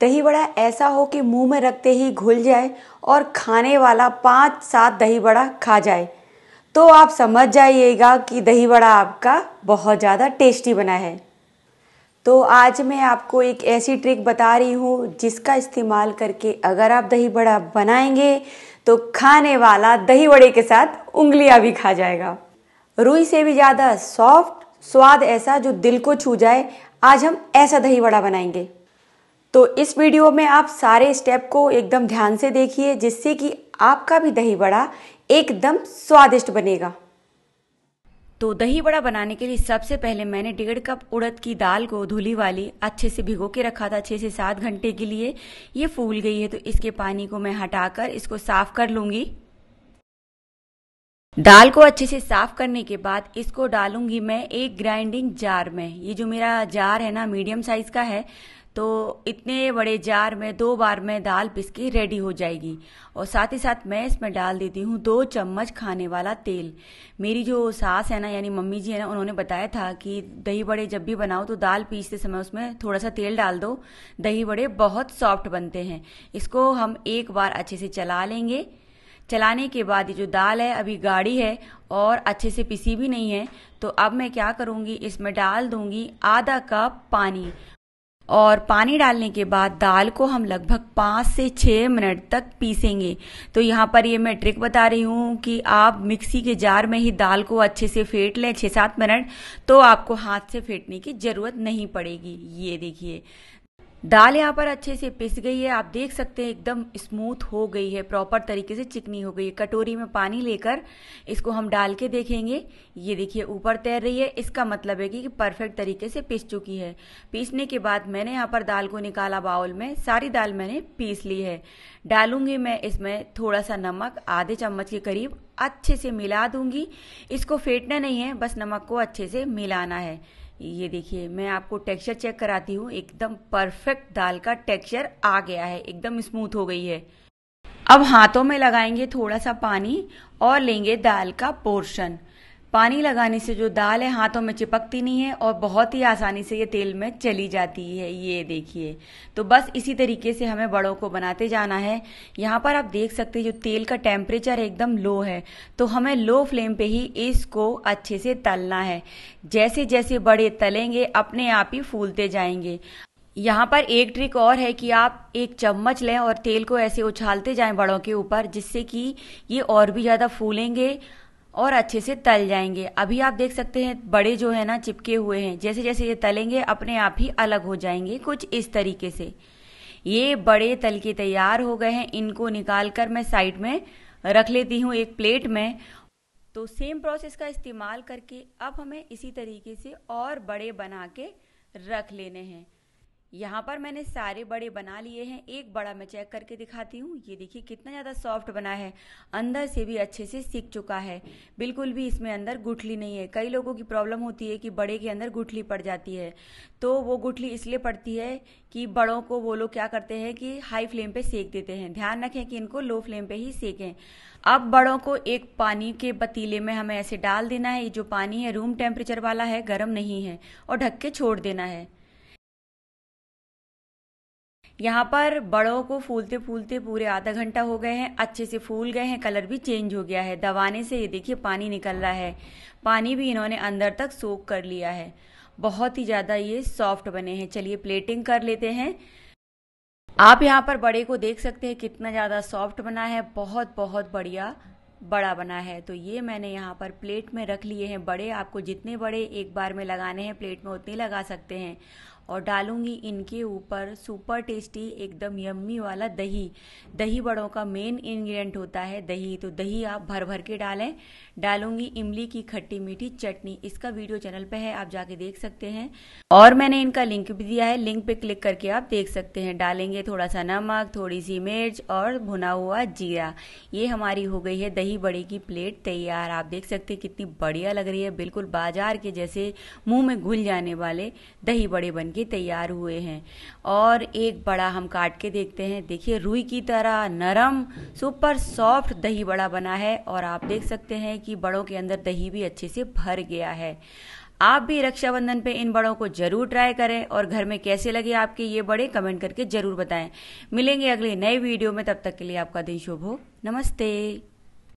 दही बड़ा ऐसा हो कि मुंह में रखते ही घुल जाए और खाने वाला पांच सात दही बड़ा खा जाए तो आप समझ जाइएगा कि दही बड़ा आपका बहुत ज़्यादा टेस्टी बना है तो आज मैं आपको एक ऐसी ट्रिक बता रही हूँ जिसका इस्तेमाल करके अगर आप दही बड़ा बनाएंगे तो खाने वाला दही बड़े के साथ उंगलियाँ भी खा जाएगा रुई से भी ज़्यादा सॉफ्ट स्वाद ऐसा जो दिल को छू जाए आज हम ऐसा दही बड़ा बनाएंगे तो इस वीडियो में आप सारे स्टेप को एकदम ध्यान से देखिए जिससे कि आपका भी दही बड़ा एकदम स्वादिष्ट बनेगा तो दही बड़ा बनाने के लिए सबसे पहले मैंने डेढ़ कप उड़द की दाल को धुली वाली अच्छे से भिगो के रखा था छः से सात घंटे के लिए ये फूल गई है तो इसके पानी को मैं हटाकर इसको साफ कर लूँगी दाल को अच्छे से साफ करने के बाद इसको डालूंगी मैं एक ग्राइंडिंग जार में ये जो मेरा जार है ना मीडियम साइज का है तो इतने बड़े जार में दो बार में दाल पिस के रेडी हो जाएगी और साथ ही साथ मैं इसमें डाल देती हूँ दो चम्मच खाने वाला तेल मेरी जो सास है ना यानी मम्मी जी है ना उन्होंने बताया था कि दही बड़े जब भी बनाओ तो दाल पीसते समय उसमें थोड़ा सा तेल डाल दो दही बड़े बहुत सॉफ्ट बनते हैं इसको हम एक बार अच्छे से चला लेंगे चलाने के बाद ये जो दाल है अभी गाढ़ी है और अच्छे से पिसी भी नहीं है तो अब मैं क्या करूँगी इसमें डाल दूंगी आधा कप पानी और पानी डालने के बाद दाल को हम लगभग पाँच से छः मिनट तक पीसेंगे तो यहाँ पर ये मैं ट्रिक बता रही हूँ कि आप मिक्सी के जार में ही दाल को अच्छे से फेंट लें छः सात मिनट तो आपको हाथ से फेंटने की ज़रूरत नहीं पड़ेगी ये देखिए दाल यहाँ पर अच्छे से पिस गई है आप देख सकते हैं एकदम स्मूथ हो गई है प्रॉपर तरीके से चिकनी हो गई है कटोरी में पानी लेकर इसको हम डाल के देखेंगे ये देखिए ऊपर तैर रही है इसका मतलब है कि परफेक्ट तरीके से पिस चुकी है पीसने के बाद मैंने यहाँ पर दाल को निकाला बाउल में सारी दाल मैंने पीस ली है डालूंगी मैं इसमें थोड़ा सा नमक आधे चम्मच के करीब अच्छे से मिला दूंगी इसको फेंटना नहीं है बस नमक को अच्छे से मिलाना है ये देखिए मैं आपको टेक्सचर चेक कराती हूँ एकदम परफेक्ट दाल का टेक्सचर आ गया है एकदम स्मूथ हो गई है अब हाथों में लगाएंगे थोड़ा सा पानी और लेंगे दाल का पोर्शन पानी लगाने से जो दाल है हाथों में चिपकती नहीं है और बहुत ही आसानी से ये तेल में चली जाती है ये देखिए तो बस इसी तरीके से हमें बड़ों को बनाते जाना है यहाँ पर आप देख सकते हैं जो तेल का टेम्परेचर एकदम लो है तो हमें लो फ्लेम पे ही इसको अच्छे से तलना है जैसे जैसे बड़े तलेंगे अपने आप ही फूलते जाएंगे यहाँ पर एक ट्रिक और है कि आप एक चम्मच लें और तेल को ऐसे उछालते जाएं बड़ों के ऊपर जिससे कि ये और भी ज़्यादा फूलेंगे और अच्छे से तल जाएंगे अभी आप देख सकते हैं बड़े जो है ना चिपके हुए हैं जैसे जैसे ये तलेंगे अपने आप ही अलग हो जाएंगे कुछ इस तरीके से ये बड़े तल के तैयार हो गए हैं इनको निकाल कर मैं साइड में रख लेती हूँ एक प्लेट में तो सेम प्रोसेस का इस्तेमाल करके अब हमें इसी तरीके से और बड़े बना के रख लेने हैं यहाँ पर मैंने सारे बड़े बना लिए हैं एक बड़ा मैं चेक करके दिखाती हूँ ये देखिए कितना ज़्यादा सॉफ्ट बना है अंदर से भी अच्छे से सीख चुका है बिल्कुल भी इसमें अंदर गुठली नहीं है कई लोगों की प्रॉब्लम होती है कि बड़े के अंदर गुठली पड़ जाती है तो वो गुठली इसलिए पड़ती है कि बड़ों को वो लोग क्या करते हैं कि हाई फ्लेम पर सेक देते हैं ध्यान रखें कि इनको लो फ्लेम पर ही सेकें अब बड़ों को एक पानी के पतीले में हमें ऐसे डाल देना है ये जो पानी है रूम टेम्परेचर वाला है गर्म नहीं है और ढक के छोड़ देना है यहाँ पर बड़ों को फूलते फूलते पूरे आधा घंटा हो गए हैं अच्छे से फूल गए हैं कलर भी चेंज हो गया है दबाने से ये देखिए पानी निकल रहा है पानी भी इन्होंने अंदर तक सोख कर लिया है बहुत ही ज़्यादा ये सॉफ्ट बने हैं चलिए प्लेटिंग कर लेते हैं आप यहाँ पर बड़े को देख सकते हैं कितना ज़्यादा सॉफ्ट बना है बहुत बहुत बढ़िया बड़ा बना है तो ये मैंने यहाँ पर प्लेट में रख लिए हैं बड़े आपको जितने बड़े एक बार में लगाने हैं प्लेट में उतने लगा सकते हैं और डालूंगी इनके ऊपर सुपर टेस्टी एकदम यम्मी वाला दही दही बड़ों का मेन इंग्रेडिएंट होता है दही तो दही आप भर भर के डालें डालूंगी इमली की खट्टी मीठी चटनी इसका वीडियो चैनल पे है आप जाके देख सकते हैं और मैंने इनका लिंक भी दिया है लिंक पे क्लिक करके आप देख सकते हैं डालेंगे थोड़ा सा नमक थोड़ी सी मिर्च और भुना हुआ जीरा ये हमारी हो गई है दही बड़े की प्लेट तैयार आप देख सकते हैं कितनी बढ़िया लग रही है बिल्कुल बाजार के जैसे मुंह में घुल जाने वाले दही बड़े बन बनके तैयार हुए हैं और एक बड़ा हम काट के देखते हैं देखिए रुई की तरह नरम सुपर सॉफ्ट दही बड़ा बना है और आप देख सकते हैं कि बड़ों के अंदर दही भी अच्छे से भर गया है आप भी रक्षाबंधन पे इन बड़ों को जरूर ट्राई करें और घर में कैसे लगे आपके ये बड़े कमेंट करके जरूर बताएं मिलेंगे अगले नए वीडियो में तब तक के लिए आपका दिन शुभ हो नमस्ते